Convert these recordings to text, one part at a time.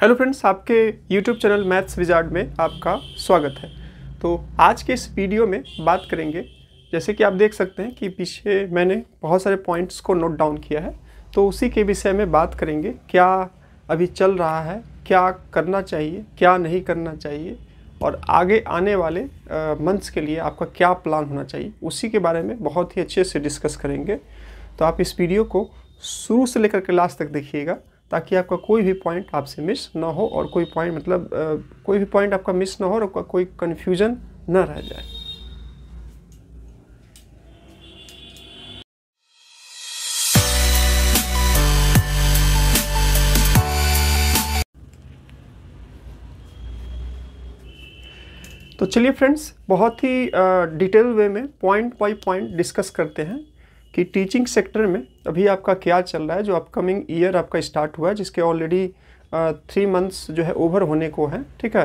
hello friends आपके YouTube channel Maths Wizard में आपका स्वागत है तो आज के इस वीडियो में बात करेंगे जैसे कि आप देख सकते हैं कि पीछे मैंने बहुत सारे पॉइंट्स को नोट डाउन किया है तो उसी के विषय में बात करेंगे क्या अभी चल रहा है क्या करना चाहिए क्या नहीं करना चाहिए और आगे आने वाले मंथ्स के लिए आपका क्या प्लान होना चाहिए उसी के बारे में बहुत ही अच्छे से डिस्कस करेंगे तो आप इस वीडियो को शुरू से लेकर के लास्ट तक देखिएगा ताकि आपका कोई भी पॉइंट आपसे मिस ना हो और कोई पॉइंट मतलब आ, कोई भी पॉइंट आपका मिस ना हो और कोई कन्फ्यूज़न ना रह जाए तो चलिए फ्रेंड्स बहुत ही डिटेल वे में पॉइंट बाय पॉइंट डिस्कस करते हैं कि टीचिंग सेक्टर में अभी आपका क्या चल रहा है जो अपकमिंग ईयर आपका स्टार्ट हुआ है जिसके ऑलरेडी थ्री मंथ्स जो है ओवर होने को है ठीक है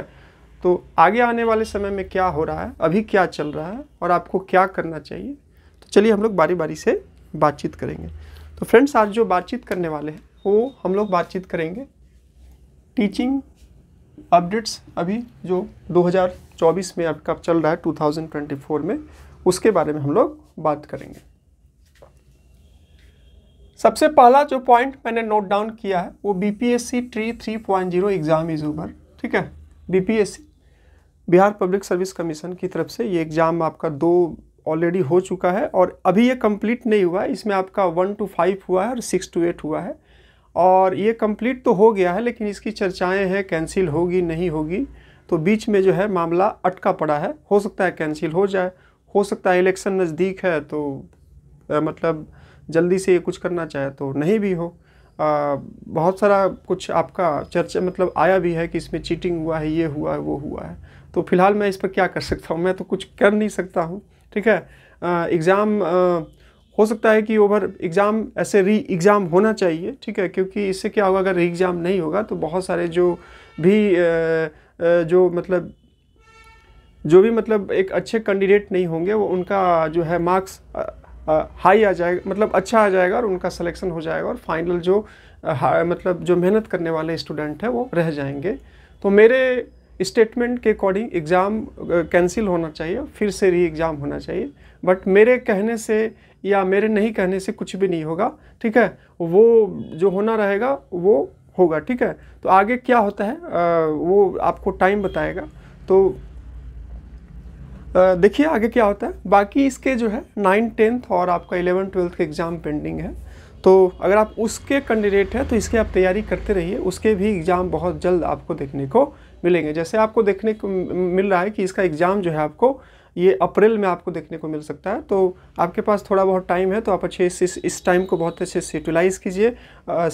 तो आगे आने वाले समय में क्या हो रहा है अभी क्या चल रहा है और आपको क्या करना चाहिए तो चलिए हम लोग बारी बारी से बातचीत करेंगे तो फ्रेंड्स आज जो बातचीत करने वाले हैं वो हम लोग बातचीत करेंगे टीचिंग अपडेट्स अभी जो 2024 में आपका चल रहा है 2024 में उसके बारे में हम लोग बात करेंगे सबसे पहला जो पॉइंट मैंने नोट डाउन किया है वो B P S C TRE three point zero exam is over ठीक है B P S C Bihar public service commission की तरफ से ये एग्ज़ाम आपका दो ऑलरेडी हो चुका है और अभी ये कंप्लीट नहीं हुआ है इसमें आपका वन टू फाइव हुआ है और सिक्स टू एट हुआ है और ये कंप्लीट तो हो गया है लेकिन इसकी चर्चाएं हैं कैंसिल होगी नहीं होगी तो बीच में जो है मामला अटका पड़ा है हो सकता है कैंसिल हो जाए हो सकता है इलेक्शन नज़दीक है तो आ, मतलब जल्दी से ये कुछ करना चाहे तो नहीं भी हो आ, बहुत सारा कुछ आपका चर्चा मतलब आया भी है कि इसमें चीटिंग हुआ है ये हुआ है वो हुआ है तो फिलहाल मैं इस पर क्या कर सकता हूँ मैं तो कुछ कर नहीं सकता हूँ ठीक है एग्ज़ाम हो सकता है कि ओवर एग्ज़ाम ऐसे री एग्ज़ाम होना चाहिए ठीक है क्योंकि इससे क्या होगा अगर री एग्ज़ाम नहीं होगा तो बहुत सारे जो भी आ, आ, जो मतलब जो भी मतलब एक अच्छे कैंडिडेट नहीं होंगे वो उनका जो है मार्क्स हाई आ जाएगा मतलब अच्छा आ जाएगा और उनका सिलेक्शन हो जाएगा और फाइनल जो आ, मतलब जो मेहनत करने वाले स्टूडेंट हैं वो रह जाएंगे तो मेरे स्टेटमेंट के अकॉर्डिंग एग्ज़ाम कैंसिल होना चाहिए फिर से री एग्ज़ाम होना चाहिए बट मेरे कहने से या मेरे नहीं कहने से कुछ भी नहीं होगा ठीक है वो जो होना रहेगा वो होगा ठीक है तो आगे क्या होता है आ, वो आपको टाइम बताएगा तो देखिए आगे क्या होता है बाकी इसके जो है नाइन टेंथ और आपका इलेवन ट्वेल्थ के एग्ज़ाम पेंडिंग है तो अगर आप उसके कैंडिडेट हैं तो इसकी आप तैयारी करते रहिए उसके भी एग्ज़ाम बहुत जल्द आपको देखने को मिलेंगे जैसे आपको देखने को मिल रहा है कि इसका एग्ज़ाम जो है आपको ये अप्रैल में आपको देखने को मिल सकता है तो आपके पास थोड़ा बहुत टाइम है तो आप अच्छे से इस टाइम को बहुत अच्छे से यूटिलाइज़ कीजिए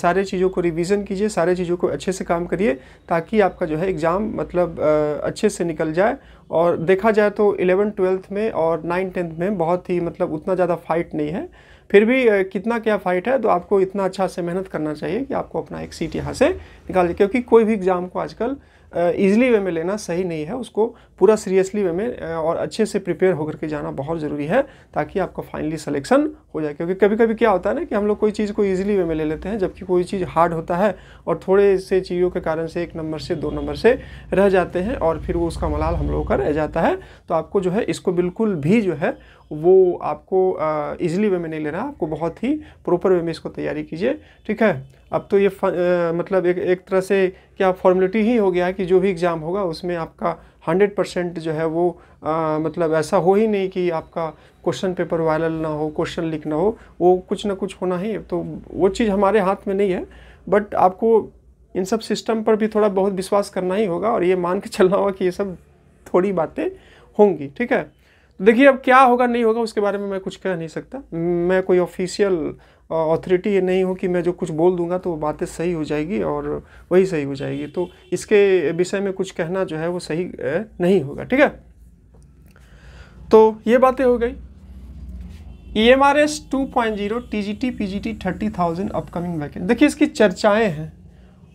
सारे चीज़ों को रिवीजन कीजिए सारे चीज़ों को अच्छे से काम करिए ताकि आपका जो है एग्ज़ाम मतलब आ, अच्छे से निकल जाए और देखा जाए तो इलेवन ट्वेल्थ में और नाइन टेंथ में बहुत ही मतलब उतना ज़्यादा फाइट नहीं है फिर भी कितना क्या फ़ाइट है तो आपको इतना अच्छा से मेहनत करना चाहिए कि आपको अपना एक सीट यहाँ से निकाल क्योंकि कोई भी एग्ज़ाम को आजकल ईजिली वे में लेना सही नहीं है उसको पूरा सीरियसली वे में और अच्छे से प्रिपेयर होकर के जाना बहुत ज़रूरी है ताकि आपका फाइनली सिलेक्शन हो जाए क्योंकि कभी कभी क्या होता है ना कि हम लोग कोई चीज़ को ईजिली वे में ले लेते हैं जबकि कोई चीज़ हार्ड होता है और थोड़े से चीज़ों के कारण से एक नंबर से दो नंबर से रह जाते हैं और फिर वो उसका मलाल हम लोगों का रह जाता है तो आपको जो है इसको बिल्कुल भी जो है वो आपको ईजिली वे में नहीं लेना आपको बहुत ही प्रॉपर वे में इसको तैयारी कीजिए ठीक है अब तो ये आ, मतलब एक एक तरह से क्या फॉर्मेलिटी ही हो गया है कि जो भी एग्ज़ाम होगा उसमें आपका हंड्रेड परसेंट जो है वो आ, मतलब ऐसा हो ही नहीं कि आपका क्वेश्चन पेपर वायरल ना हो क्वेश्चन लिखना ना हो वो कुछ ना कुछ होना ही तो वो चीज़ हमारे हाथ में नहीं है बट आपको इन सब सिस्टम पर भी थोड़ा बहुत विश्वास करना ही होगा और ये मान के चलना होगा कि ये सब थोड़ी बातें होंगी ठीक है देखिए अब क्या होगा नहीं होगा उसके बारे में मैं कुछ कह नहीं सकता मैं कोई ऑफिशियल अथॉरिटी ये नहीं हो कि मैं जो कुछ बोल दूंगा तो बातें सही हो जाएगी और वही सही हो जाएगी तो इसके विषय में कुछ कहना जो है वो सही नहीं होगा ठीक है तो ये बातें हो गई E M R S two point zero T G T P G T thirty thousand upcoming vacant देखिए इसकी चर्चाएँ हैं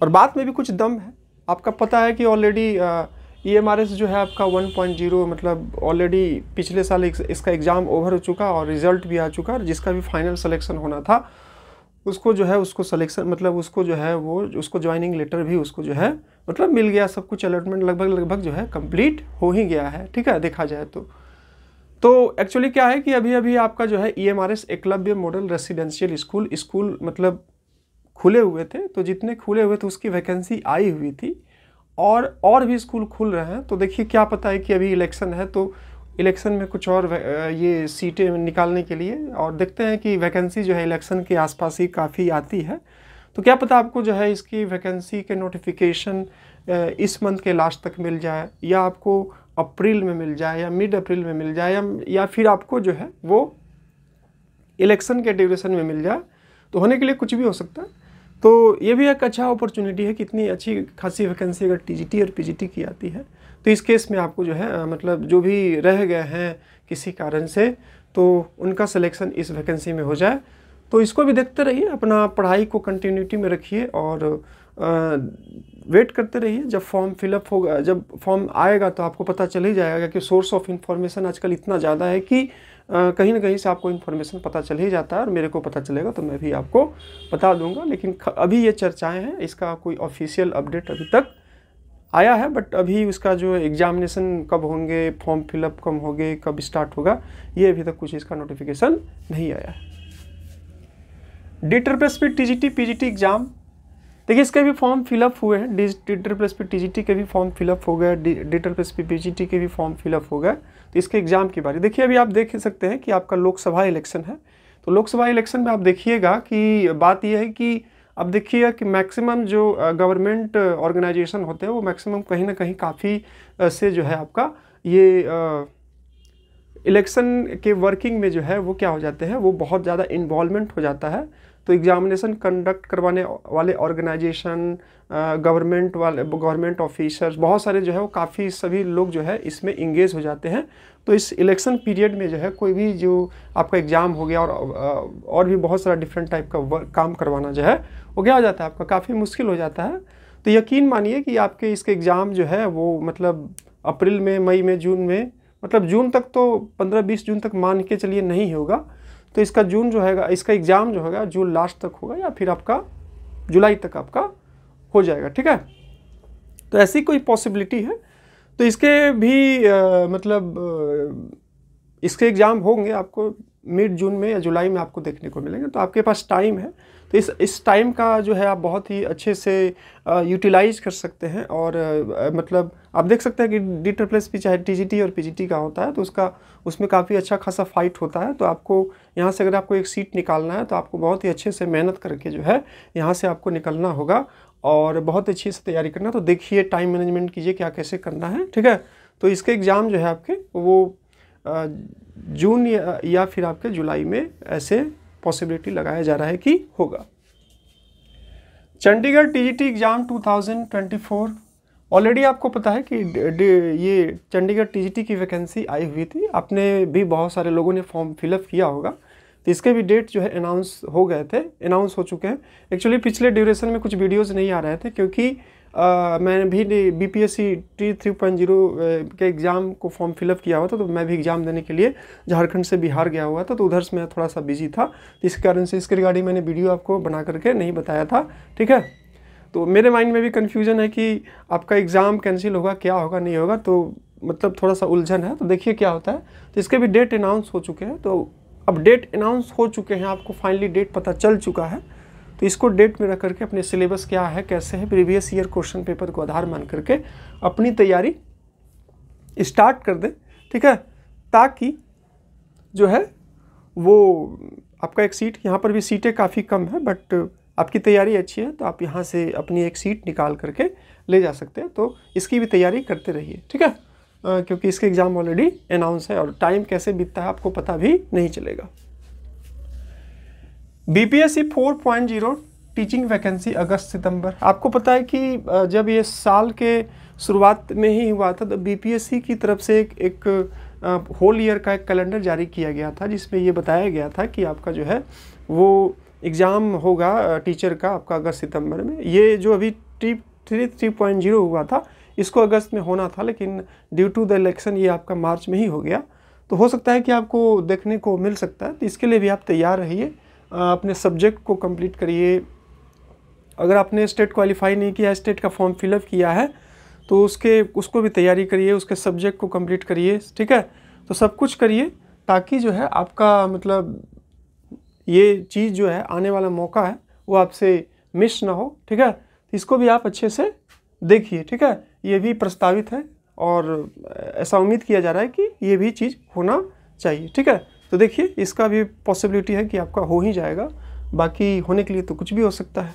और बात में भी कुछ दम है आपका पता है कि already E M R S जो है आपका 1.0 मतलब ऑलरेडी पिछले साल एक, इसका एग्ज़ाम ओवर हो चुका और रिज़ल्ट भी आ चुका और जिसका भी फाइनल सिलेक्शन होना था उसको जो है उसको सिलेक्शन मतलब उसको जो है वो उसको ज्वाइनिंग लेटर भी उसको जो है मतलब मिल गया सब कुछ अलॉटमेंट लगभग लगभग जो है कंप्लीट हो ही गया है ठीक है देखा जाए तो तो एक्चुअली क्या है कि अभी अभी आपका जो है E M R S Eklavya model residential school school मतलब खुले हुए थे तो जितने खुले हुए थे उसकी वैकेंसी आई हुई थी और और भी स्कूल खुल रहे हैं तो देखिए क्या पता है कि अभी इलेक्शन है तो इलेक्शन में कुछ और ये सीटें निकालने के लिए और देखते हैं कि वैकेंसी जो है इलेक्शन के आसपास ही काफ़ी आती है तो क्या पता आपको जो है इसकी वैकेंसी के नोटिफिकेशन इस मंथ के लास्ट तक मिल जाए या आपको अप्रैल में मिल जाए या मिड अप्रैल में मिल जाए या या फिर आपको जो है वो इलेक्शन के ड्यूरेशन में मिल जाए तो होने के लिए कुछ भी हो सकता है तो ये भी एक अच्छा अपॉर्चुनिटी है कि इतनी अच्छी खासी वैकेंसी अगर टी और पी की आती है तो इस केस में आपको जो है मतलब जो भी रह गए हैं किसी कारण से तो उनका सिलेक्शन इस वैकेंसी में हो जाए तो इसको भी देखते रहिए अपना पढ़ाई को कंटिन्यूटी में रखिए और आ, वेट करते रहिए जब फॉर्म फिलअप होगा जब फॉर्म आएगा तो आपको पता चल ही जाएगा कि सोर्स ऑफ इन्फॉर्मेशन आजकल इतना ज़्यादा है कि कहीं ना कहीं से आपको इन्फॉर्मेशन पता चल ही जाता है और मेरे को पता चलेगा तो मैं भी आपको बता दूंगा लेकिन अभी ये चर्चाएं हैं इसका कोई ऑफिशियल अपडेट अभी तक आया है बट अभी उसका जो एग्जामिनेशन कब होंगे फॉर्म फिलअप कब होंगे कब स्टार्ट होगा ये अभी तक कुछ इसका नोटिफिकेशन नहीं आया है डीटर plus P T G T P G T exam देखिए इसके भी फॉर्म फिलअप हुए हैं डीटर plus P T G T के भी फॉर्म फिलअप हो गए डीटर plus P P G T के भी फॉर्म फिलअप हो गए तो इसके एग्ज़ाम की बारी देखिए अभी आप देख सकते हैं कि आपका लोकसभा इलेक्शन है तो लोकसभा इलेक्शन में आप देखिएगा कि बात यह है कि अब देखिए कि मैक्सिमम जो गवर्नमेंट ऑर्गेनाइजेशन होते हैं वो मैक्सिमम कहीं ना कहीं काफ़ी से जो है आपका ये इलेक्शन के वर्किंग में जो है वो क्या हो जाते हैं वो बहुत ज़्यादा इन्वॉल्वमेंट हो जाता है तो एग्ज़ामिनेशन कंडक्ट करवाने वाले ऑर्गेनाइजेशन गवर्नमेंट वाले गवर्नमेंट ऑफिसर्स बहुत सारे जो है वो काफ़ी सभी लोग जो है इसमें इंगेज हो जाते हैं तो इस इलेक्शन पीरियड में जो है कोई भी जो आपका एग्ज़ाम हो गया और और भी बहुत सारा डिफरेंट टाइप का वर्क काम करवाना जो है वो क्या हो जाता है आपका काफ़ी मुश्किल हो जाता है तो यकीन मानिए कि आपके इसके एग्ज़ाम जो है वो मतलब अप्रैल में मई में जून में मतलब जून तक तो पंद्रह बीस जून तक मान के चलिए नहीं होगा तो इसका जून जो है इसका एग्ज़ाम जो होगा जून लास्ट तक होगा या फिर आपका जुलाई तक आपका हो जाएगा ठीक है तो ऐसी कोई पॉसिबिलिटी है तो इसके भी आ, मतलब इसके एग्ज़ाम होंगे आपको मिड जून में या जुलाई में आपको देखने को मिलेंगे तो आपके पास टाइम है तो इस इस टाइम का जो है आप बहुत ही अच्छे से यूटिलाइज कर सकते हैं और आ, मतलब आप देख सकते हैं कि डी ट्रिपल एस पी चाहे टी और पी का होता है तो उसका उसमें काफ़ी अच्छा खासा फाइट होता है तो आपको यहाँ से अगर आपको एक सीट निकालना है तो आपको बहुत ही अच्छे से मेहनत करके जो है यहाँ से आपको निकलना होगा और बहुत अच्छे से तैयारी करना तो देखिए टाइम मैनेजमेंट कीजिए क्या कैसे करना है ठीक है तो इसके एग्ज़ाम जो है आपके वो जून या फिर आपके जुलाई में ऐसे पॉसिबिलिटी लगाया जा रहा है कि होगा चंडीगढ़ टीजीटी एग्ज़ाम 2024 ऑलरेडी आपको पता है कि ये चंडीगढ़ टीजीटी की वैकेंसी आई हुई थी आपने भी बहुत सारे लोगों ने फॉर्म फिलअप किया होगा तो इसके भी डेट जो है अनाउंस हो गए थे अनाउंस हो चुके हैं एक्चुअली पिछले ड्यूरेशन में कुछ वीडियोज़ नहीं आ रहे थे क्योंकि आ, मैंने भी B P S C T three point zero के एग्ज़ाम को फॉर्म फिलअप किया हुआ था तो मैं भी एग्ज़ाम देने के लिए झारखंड से बिहार गया हुआ था तो उधर से मैं थोड़ा सा बिजी था इस कारण से इसके रिगार्डिंग मैंने वीडियो आपको बना करके नहीं बताया था ठीक है तो मेरे माइंड में भी कन्फ्यूज़न है कि आपका एग्ज़ाम कैंसिल होगा क्या होगा नहीं होगा तो मतलब थोड़ा सा उलझन है तो देखिए क्या होता है तो इसके भी डेट अनाउंस हो चुके हैं तो अब डेट अनाउंस हो चुके हैं आपको फाइनली डेट पता चल चुका है तो इसको डेट में रख करके अपने सिलेबस क्या है कैसे है प्रीवियस ईयर क्वेश्चन पेपर को आधार मान करके अपनी तैयारी स्टार्ट कर दें ठीक है ताकि जो है वो आपका एक सीट यहाँ पर भी सीटें काफ़ी कम है बट आपकी तैयारी अच्छी है तो आप यहाँ से अपनी एक सीट निकाल करके ले जा सकते हैं तो इसकी भी तैयारी करते रहिए ठीक है क्योंकि इसके एग्ज़ाम ऑलरेडी अनाउंस है और टाइम कैसे बीतता है आपको पता भी नहीं चलेगा बीपीएससी 4.0 टीचिंग वैकेंसी अगस्त सितंबर आपको पता है कि जब ये साल के शुरुआत में ही हुआ था तो बीपीएससी की तरफ से एक, एक होल ईयर का एक कैलेंडर जारी किया गया था जिसमें ये बताया गया था कि आपका जो है वो एग्ज़ाम होगा टीचर का आपका अगस्त सितंबर में ये जो अभी T three three point zero हुआ था इसको अगस्त में होना था लेकिन ड्यू टू द इलेक्शन ये आपका मार्च में ही हो गया तो हो सकता है कि आपको देखने को मिल सकता है तो इसके लिए भी आप तैयार रहिए अपने सब्जेक्ट को कंप्लीट करिए अगर आपने स्टेट क्वालिफाई नहीं किया स्टेट का फॉर्म फिलअप किया है तो उसके उसको भी तैयारी करिए उसके सब्जेक्ट को कंप्लीट करिए ठीक है तो सब कुछ करिए ताकि जो है आपका मतलब ये चीज़ जो है आने वाला मौका है वो आपसे मिस ना हो ठीक है इसको भी आप अच्छे से देखिए ठीक है ये भी प्रस्तावित है और ऐसा उम्मीद किया जा रहा है कि ये भी चीज़ होना चाहिए ठीक है तो देखिए इसका भी पॉसिबिलिटी है कि आपका हो ही जाएगा बाकी होने के लिए तो कुछ भी हो सकता है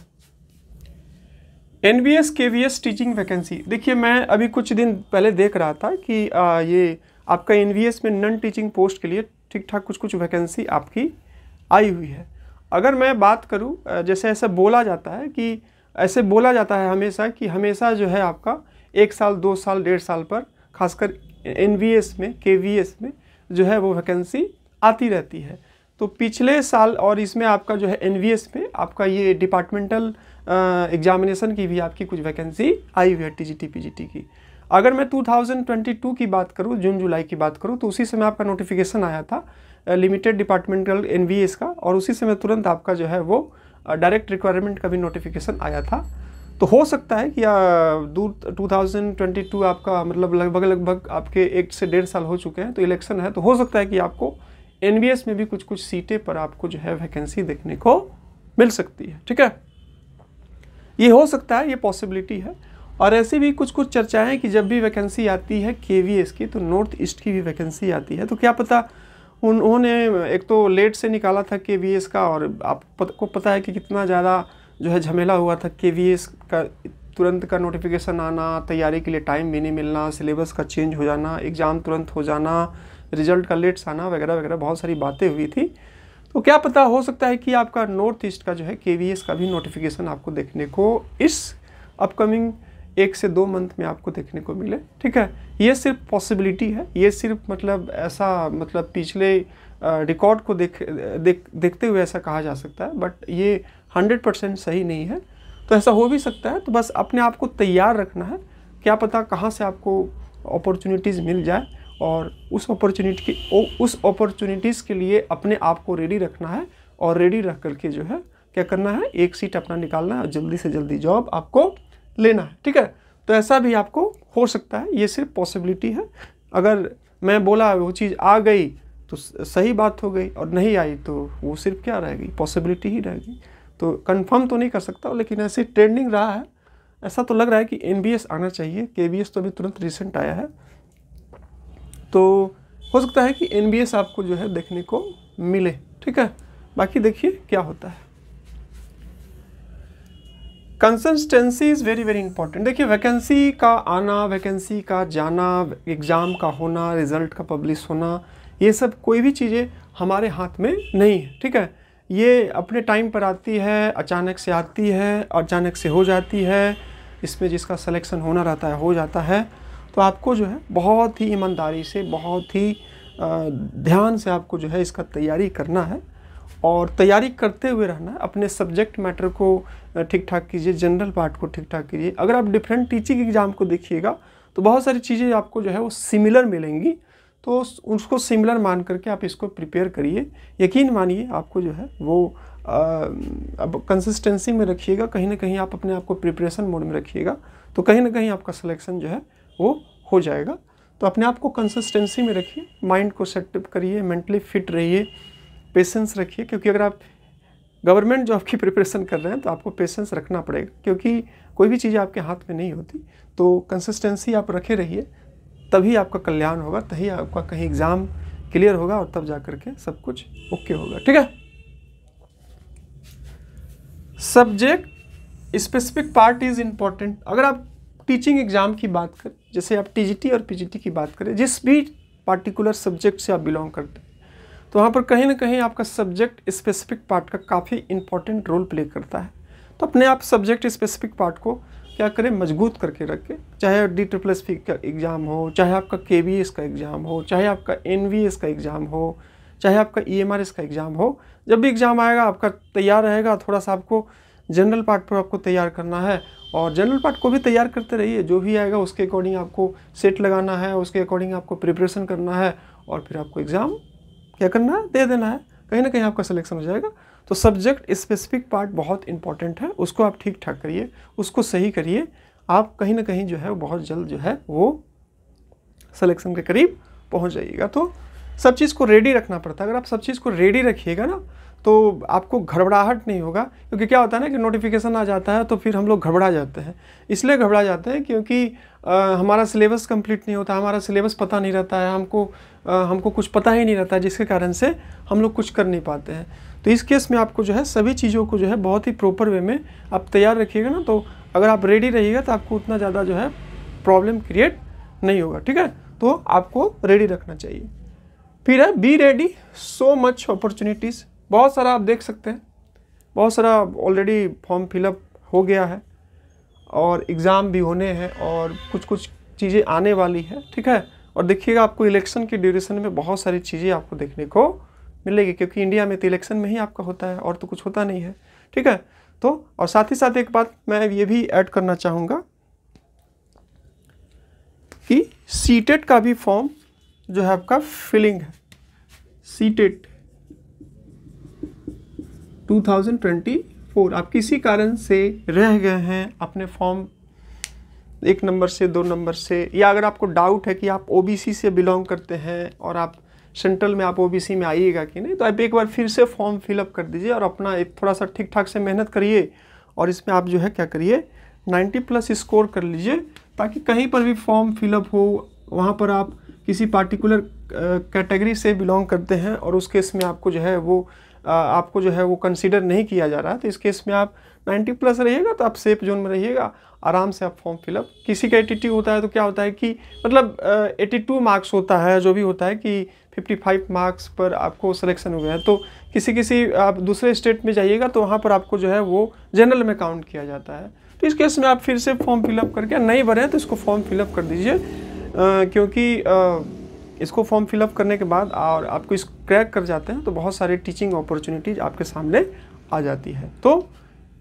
N B S K V S teaching vacancy देखिए मैं अभी कुछ दिन पहले देख रहा था कि आ, ये आपका एन वी एस में नन टीचिंग पोस्ट के लिए ठीक ठाक कुछ कुछ वैकेंसी आपकी आई हुई है अगर मैं बात करूँ जैसे ऐसा बोला जाता है कि ऐसे बोला जाता है हमेशा कि हमेशा जो है आपका एक साल दो साल डेढ़ साल पर खासकर एन में के में जो है वो वैकेंसी आती रहती है तो पिछले साल और इसमें आपका जो है एन में आपका ये डिपार्टमेंटल एग्जामिनेशन की भी आपकी कुछ वैकेंसी आई हुई है T G T P G T की अगर मैं 2022 की बात करूँ जून जुलाई की बात करूँ तो उसी समय आपका नोटिफिकेशन आया था लिमिटेड डिपार्टमेंटल एन का और उसी समय तुरंत आपका जो है वो डायरेक्ट रिक्वायरमेंट का भी नोटिफिकेशन आया था तो हो सकता है कि दूर 2022 आपका मतलब लगभग लगभग आपके एक से डेढ़ साल हो चुके हैं तो इलेक्शन है तो हो सकता है कि आपको एन में भी कुछ कुछ सीटें पर आपको जो है वैकेंसी देखने को मिल सकती है ठीक है ये हो सकता है ये पॉसिबिलिटी है और ऐसी भी कुछ कुछ चर्चाएं कि जब भी वैकेंसी आती है के की तो नॉर्थ ईस्ट की भी वैकेंसी आती है तो क्या पता उन्होंने एक तो लेट से निकाला था के का और आपको पता है कि कितना ज़्यादा जो है झमेला हुआ था के का तुरंत का नोटिफिकेशन आना तैयारी के लिए टाइम भी नहीं मिलना सिलेबस का चेंज हो जाना एग्ज़ाम तुरंत हो जाना रिजल्ट का लेट्स आना वगैरह वगैरह बहुत सारी बातें हुई थी तो क्या पता हो सकता है कि आपका नॉर्थ ईस्ट का जो है के का भी नोटिफिकेशन आपको देखने को इस अपकमिंग एक से दो मंथ में आपको देखने को मिले ठीक है ये सिर्फ पॉसिबिलिटी है ये सिर्फ मतलब ऐसा मतलब पिछले रिकॉर्ड को देख देख देखते हुए ऐसा कहा जा सकता है बट ये हंड्रेड परसेंट सही नहीं है तो ऐसा हो भी सकता है तो बस अपने आप को तैयार रखना है क्या पता कहाँ से आपको अपॉर्चुनिटीज़ मिल जाए और उस अपॉर्चुनिटी की उस अपॉर्चुनिटीज़ के लिए अपने आप को रेडी रखना है और रेडी रख करके जो है क्या करना है एक सीट अपना निकालना है और जल्दी से जल्दी जॉब आपको लेना है ठीक है तो ऐसा भी आपको हो सकता है ये सिर्फ पॉसिबिलिटी है अगर मैं बोला वो चीज़ आ गई तो सही बात हो गई और नहीं आई तो वो सिर्फ क्या रहेगी पॉसिबिलिटी ही रहेगी तो कंफर्म तो नहीं कर सकता लेकिन ऐसे ट्रेंडिंग रहा है ऐसा तो लग रहा है कि एन आना चाहिए के तो अभी तुरंत रिसेंट आया है तो हो सकता है कि एन आपको जो है देखने को मिले ठीक है बाकी देखिए क्या होता है consistency is very very important देखिए वैकेंसी का आना वैकेंसी का जाना एग्ज़ाम का होना रिज़ल्ट का पब्लिश होना ये सब कोई भी चीज़ें हमारे हाथ में नहीं है ठीक है ये अपने टाइम पर आती है अचानक से आती है अचानक से हो जाती है इसमें जिसका सिलेक्शन होना रहता है हो जाता है तो आपको जो है बहुत ही ईमानदारी से बहुत ही ध्यान से आपको जो है इसका तैयारी करना है और तैयारी करते हुए रहना है अपने सब्जेक्ट मैटर को ठीक ठाक कीजिए जनरल पार्ट को ठीक ठाक कीजिए अगर आप डिफरेंट टीचिंग एग्ज़ाम को देखिएगा तो बहुत सारी चीज़ें आपको जो है वो सिमिलर मिलेंगी तो उसको सिमिलर मान करके आप इसको प्रिपेयर करिए यकीन मानिए आपको जो है वो आ, अब कंसिस्टेंसी में रखिएगा कहीं ना कहीं आप अपने आप को प्रिपरेशन मोड में रखिएगा तो कहीं ना कहीं आपका सिलेक्शन जो है वो हो जाएगा तो अपने आप को कंसिस्टेंसी में रखिए माइंड को सेटअप करिए मेंटली फिट रहिए पेशेंस रखिए क्योंकि अगर आप गवर्नमेंट जॉब की प्रिपरेशन कर रहे हैं तो आपको पेशेंस रखना पड़ेगा क्योंकि कोई भी चीज़ आपके हाथ में नहीं होती तो कंसिस्टेंसी आप रखे रहिए तभी आपका कल्याण होगा तभी आपका कहीं एग्ज़ाम क्लियर होगा और तब जा कर के सब कुछ ओके होगा ठीक है subject specific part is important अगर आप टीचिंग एग्ज़ाम की बात करें जैसे आप टीजीटी और पीजीटी की बात करें जिस भी पार्टिकुलर सब्जेक्ट से आप बिलोंग करते हैं तो वहाँ पर कहीं ना कहीं आपका सब्जेक्ट स्पेसिफिक पार्ट का काफ़ी इंपॉर्टेंट रोल प्ले करता है तो अपने आप सब्जेक्ट स्पेसिफिक पार्ट को क्या करें मजबूत करके रखें चाहे डी ट्रिपल एस पी का एग्ज़ाम हो चाहे आपका के वी एस का एग्ज़ाम हो चाहे आपका एन वी एस का एग्ज़ाम हो चाहे आपका ई एम आर एस का एग्ज़ाम हो जब भी एग्ज़ाम आएगा आपका तैयार रहेगा थोड़ा सा आपको जनरल पार्ट पर आपको तैयार करना है और जनरल पार्ट को भी तैयार करते रहिए जो भी आएगा उसके अकॉर्डिंग आपको सेट लगाना है उसके अकॉर्डिंग आपको प्रिपरेशन करना है और फिर आपको एग्ज़ाम क्या करना है दे देना है कहीं ना कहीं आपका सिलेक्शन हो जाएगा तो सब्जेक्ट स्पेसिफिक पार्ट बहुत इंपॉर्टेंट है उसको आप ठीक ठाक करिए उसको सही करिए आप कहीं ना कहीं जो है बहुत जल्द जो है वो सिलेक्शन के करीब पहुँच जाइएगा तो सब चीज़ को रेडी रखना पड़ता है अगर आप सब चीज़ को रेडी रखिएगा ना तो आपको घबराहट नहीं होगा क्योंकि क्या होता है ना कि नोटिफिकेशन आ जाता है तो फिर हम लोग घबरा जाते हैं इसलिए घबरा जाते हैं क्योंकि आ, हमारा सिलेबस कंप्लीट नहीं होता हमारा सिलेबस पता नहीं रहता है हमको आ, हमको कुछ पता ही नहीं रहता है जिसके कारण से हम लोग कुछ कर नहीं पाते हैं तो इस केस में आपको जो है सभी चीज़ों को जो है बहुत ही प्रॉपर वे में आप तैयार रखिएगा ना तो अगर आप रेडी रहिएगा तो आपको उतना ज़्यादा जो है प्रॉब्लम क्रिएट नहीं होगा ठीक है तो आपको रेडी रखना चाहिए फिर है be ready so much opportunities बहुत सारा आप देख सकते हैं बहुत सारा ऑलरेडी फॉर्म फिलअप हो गया है और एग्ज़ाम भी होने हैं और कुछ कुछ चीज़ें आने वाली है ठीक है और देखिएगा आपको इलेक्शन के ड्यूरेशन में बहुत सारी चीज़ें आपको देखने को मिलेगी क्योंकि इंडिया में तो इलेक्शन में ही आपका होता है और तो कुछ होता नहीं है ठीक है तो और साथ ही साथ एक बात मैं ये भी ऐड करना चाहूँगा कि सीटेट का भी फॉर्म जो है आपका फिलिंग है सीटेट 2024 आप किसी कारण से रह गए हैं अपने फॉर्म एक नंबर से दो नंबर से या अगर आपको डाउट है कि आप ओबीसी से बिलोंग करते हैं और आप सेंट्रल में आप ओबीसी में आइएगा कि नहीं तो आप एक बार फिर से फॉर्म फिलअप कर दीजिए और अपना एक थोड़ा सा ठीक ठाक से मेहनत करिए और इसमें आप जो है क्या करिए 90 प्लस स्कोर कर लीजिए ताकि कहीं पर भी फॉर्म फिलअप हो वहाँ पर आप किसी पार्टिकुलर कैटेगरी से बिलोंग करते हैं और उस केस में आपको जो है वो आपको जो है वो कंसिडर नहीं किया जा रहा है तो इस केस में आप 90 प्लस रहिएगा तो आप सेफ जोन में रहिएगा आराम से आप फॉर्म फिलअप किसी का एटी होता है तो क्या होता है कि मतलब एटी टू मार्क्स होता है जो भी होता है कि 55 मार्क्स पर आपको सिलेक्शन हो गया है तो किसी किसी आप दूसरे स्टेट में जाइएगा तो वहाँ पर आपको जो है वो जनरल में काउंट किया जाता है तो इस केस में आप फिर से फॉर्म फिलअप करके नहीं भरें तो इसको फॉर्म फिलअप कर दीजिए क्योंकि आ, इसको फॉर्म फिलअप करने के बाद और आपको इस क्रैक कर जाते हैं तो बहुत सारे टीचिंग अपॉर्चुनिटीज आपके सामने आ जाती है तो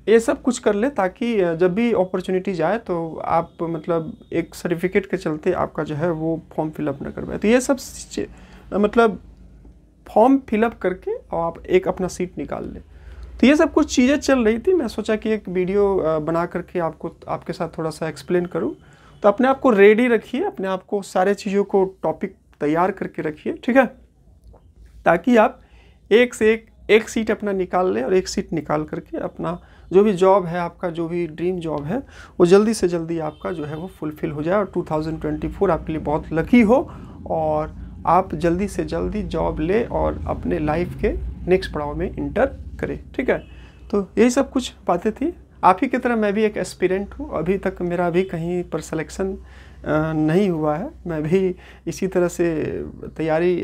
ये सब कुछ कर ले ताकि जब भी अपॉर्चुनिटीज आए तो आप मतलब एक सर्टिफिकेट के चलते आपका जो है वो फॉर्म फिलअप ना कर पाए तो ये सब मतलब फॉर्म फिलअप करके और आप एक अपना सीट निकाल लें तो ये सब कुछ चीज़ें चल रही थी मैं सोचा कि एक वीडियो बना करके आपको आपके साथ थोड़ा सा एक्सप्लेन करूँ तो अपने आप को रेडी रखिए अपने आप को सारे चीज़ों को टॉपिक तैयार करके रखिए ठीक है ताकि आप एक से एक एक सीट अपना निकाल लें और एक सीट निकाल करके अपना जो भी जॉब है आपका जो भी ड्रीम जॉब है वो जल्दी से जल्दी आपका जो है वो फुलफ़िल हो जाए और 2024 आपके लिए बहुत लकी हो और आप जल्दी से जल्दी जॉब ले और अपने लाइफ के नेक्स्ट पड़ाव में इंटर करें ठीक है तो यही सब कुछ बातें थी आप ही की तरह मैं भी एक एस्पिरेंट हूँ अभी तक मेरा भी कहीं पर सलेक्शन नहीं हुआ है मैं भी इसी तरह से तैयारी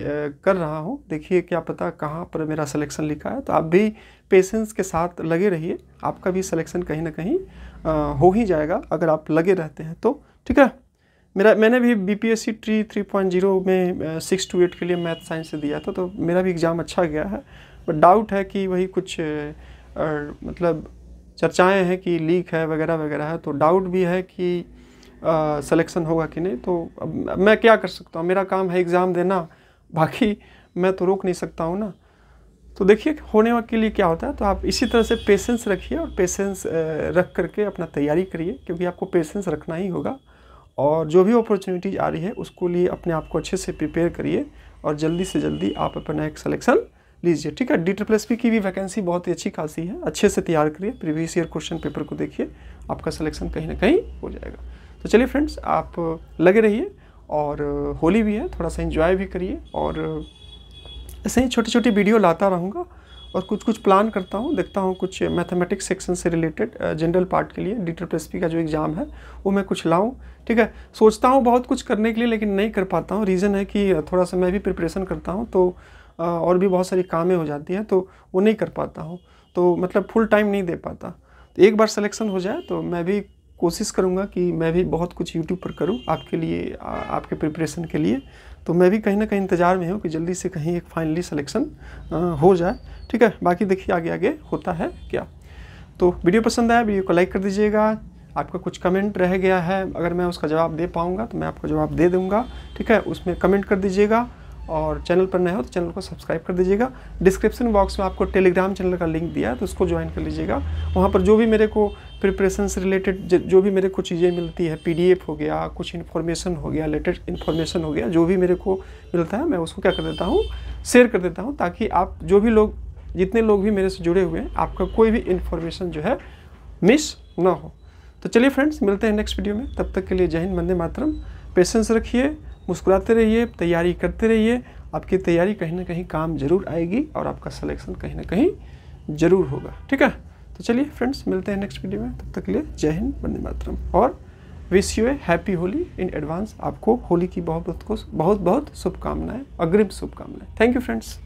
कर रहा हूँ देखिए क्या पता कहाँ पर मेरा सिलेक्शन लिखा है तो आप भी पेशेंस के साथ लगे रहिए आपका भी सिलेक्शन कहीं ना कहीं हो ही जाएगा अगर आप लगे रहते हैं तो ठीक है मेरा मैंने भी B P S C TRE three point zero में सिक्स टू एट के लिए मैथ साइंस से दिया था तो मेरा भी एग्ज़ाम अच्छा गया है बट डाउट है कि वही कुछ और, मतलब चर्चाएं हैं कि लीक है वगैरह वगैरह है तो डाउट भी है कि सिलेक्शन होगा कि नहीं तो अब मैं क्या कर सकता हूँ मेरा काम है एग्ज़ाम देना बाकी मैं तो रोक नहीं सकता हूँ ना तो देखिए होने के लिए क्या होता है तो आप इसी तरह से पेशेंस रखिए और पेशेंस रख करके अपना तैयारी करिए क्योंकि आपको पेशेंस रखना ही होगा और जो भी अपॉर्चुनिटीज आ रही है उसको लिए अपने आप को अच्छे से प्रिपेयर करिए और जल्दी से जल्दी आप अपना एक सलेक्शन लीजिए ठीक है डी ट्रिपल एस की भी वैकेंसी बहुत ही अच्छी खासी है अच्छे से तैयार करिए प्रीवियस ईयर क्वेश्चन पेपर को देखिए आपका सलेक्शन कहीं ना कहीं हो जाएगा तो चलिए फ्रेंड्स आप लगे रहिए और होली भी है थोड़ा सा इन्जॉय भी करिए और ऐसे ही छोटी छोटी वीडियो लाता रहूँगा और कुछ कुछ प्लान करता हूँ देखता हूँ कुछ मैथमेटिक्स सेक्शन से रिलेटेड जनरल पार्ट के लिए डिटेल पी का जो एग्ज़ाम है वो मैं कुछ लाऊँ ठीक है सोचता हूँ बहुत कुछ करने के लिए लेकिन नहीं कर पाता हूँ रीज़न है कि थोड़ा सा मैं भी प्रिपरेशन करता हूँ तो और भी बहुत सारी कामें हो जाती हैं तो वो नहीं कर पाता हूँ तो मतलब फुल टाइम नहीं दे पाता तो एक बार सिलेक्शन हो जाए तो मैं भी कोशिश करूँगा कि मैं भी बहुत कुछ यूट्यूब पर करूँ आपके लिए आपके प्रिपरेशन के लिए तो मैं भी कहीं ना कहीं इंतज़ार में हूँ कि जल्दी से कहीं एक फाइनली सिलेक्शन हो जाए ठीक है बाकी देखिए आगे आगे होता है क्या तो वीडियो पसंद आया वीडियो को लाइक कर दीजिएगा आपका कुछ कमेंट रह गया है अगर मैं उसका जवाब दे पाऊँगा तो मैं आपको जवाब दे दूँगा ठीक है उसमें कमेंट कर दीजिएगा और चैनल पर नए हो तो चैनल को सब्सक्राइब कर दीजिएगा डिस्क्रिप्शन बॉक्स में आपको टेलीग्राम चैनल का लिंक दिया है तो उसको ज्वाइन कर लीजिएगा वहाँ पर जो भी मेरे को प्रिपरेशन से रिलेटेड जो भी मेरे को चीज़ें मिलती है पीडीएफ हो गया कुछ इन्फॉर्मेशन हो गया लेटेस्ट इन्फॉर्मेशन हो गया जो भी मेरे को मिलता है मैं उसको क्या कर देता हूँ शेयर कर देता हूँ ताकि आप जो भी लोग जितने लोग भी मेरे से जुड़े हुए हैं आपका कोई भी इन्फॉर्मेशन जो है मिस ना हो तो चलिए फ्रेंड्स मिलते हैं नेक्स्ट वीडियो में तब तक के लिए जय हिंद मंदे मातरम पेशेंस रखिए मुस्कुराते रहिए तैयारी करते रहिए आपकी तैयारी कहीं ना कहीं काम जरूर आएगी और आपका सलेक्शन कहीं ना कहीं जरूर होगा ठीक है तो चलिए फ्रेंड्स मिलते हैं नेक्स्ट वीडियो में तब तक के लिए जय हिंद बंदे मातरम और wish you a happy Holi in advance आपको होली की बहुत बहुत बहुत बहुत शुभकामनाएं अग्रिम शुभकामनाएं थैंक यू फ्रेंड्स